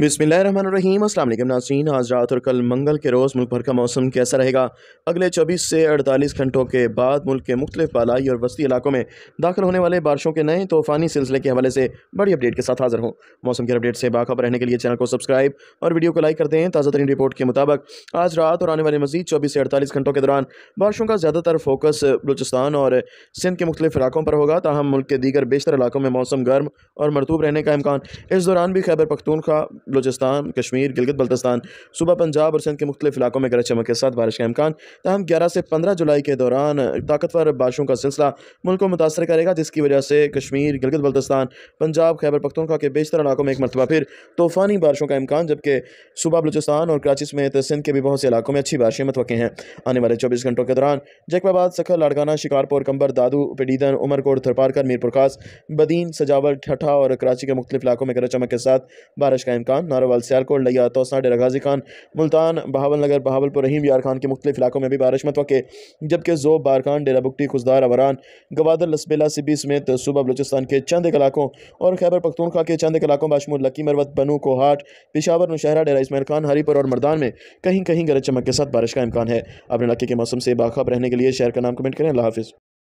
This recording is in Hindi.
रहीम असल नाजीन आज रात और कल मंगल के रोज़ मुल्क भर का मौसम कैसा रहेगा अगले 24 से 48 घंटों के बाद मुल्क के मुख्त बालाई और वस्ती इलाकों में दाखिल होने वाले बारिशों के नए तूफ़ानी सिलसिले के हवाले से बड़ी अपडेट के साथ हाजिर हूँ मौसम की अपडेट से बाखब रहने के लिए चैनल को सब्सक्राइब और वीडियो को लाइक कर दें ताज़ा तरीन रिपोर्ट के मुताबिक आज रात और आने वाले मजीद चौबीस से अड़तालीस घंटों के दौरान बारिशों का ज़्यादातर फोकस बलूचिस्तान और सिंध के मुख्तलिफ इलाकों पर होगा ताहम मुल्क के दीगर बेशतर इलाकों में मौसम गर्म और मरतूब रहने का इम्कान इस दौरान भी खैबर पखतूनखा बलोचिस्तान कश्मीर गिलगत बल्तिस्तान सुबह पंजाब और सिंध के मुख्तलिफ इलाकों में गरज चमक के साथ बारिश का इम्कान तहम ग्यारह से पंद्रह जुलाई के दौरान ताकतवर बारिशों का सिलसिला मुल्क को मुतासर करेगा जिसकी वजह से कश्मीर गिलगत बल्तिस्तान पंजाब खैबर पख्तनखा के बेशतर इलाकों में एक मरतबा फिर तूफ़ानी बारिशों का इम्कान जबकि सुबह बलोचिस्तान और कराची समेत सिंध के भी बहुत से इलाकों में अच्छी बारिशें मतवे हैं आने वाले चौबीस घंटों के दौरान जैकबाबाद सखर लाड़काना शिकारपुर कंबर दादू पडीदन उमरकोट थरपारकर मीरपुर खास बदीन सजावट ठठा और कराची के मुख्तलिफ इलाकों में गरज चमक के साथ बारिश का इम्कान खान नारोवाल सियालकोट लिया तोसा डेरा गाजी खान मुल्तान बहावल नगर बहावलपुर रहीम यार खान के मुख्तु इलाकों में भी बारिश मतवे जबकि जोब बारकान डेरा बुकटी खुशदार अवरान गवादर लसबेला सिबी समेत सूबा बलोचिस्तान के चंद इलाकों और खैबर पख्तूनखा के चंद इलाकों बाशमूल लकी मरवत बनू कोहाट पिशावर नौशहरा डेरा इसमाइल खान हरीपुर और मरदान में कहीं कहीं गरज चमक के साथ बारिश का इम्कान है अपने इलाके के मौसम से बाखब रहने के लिए शहर का नाम कमेंट करें अल्लाह हाफिज़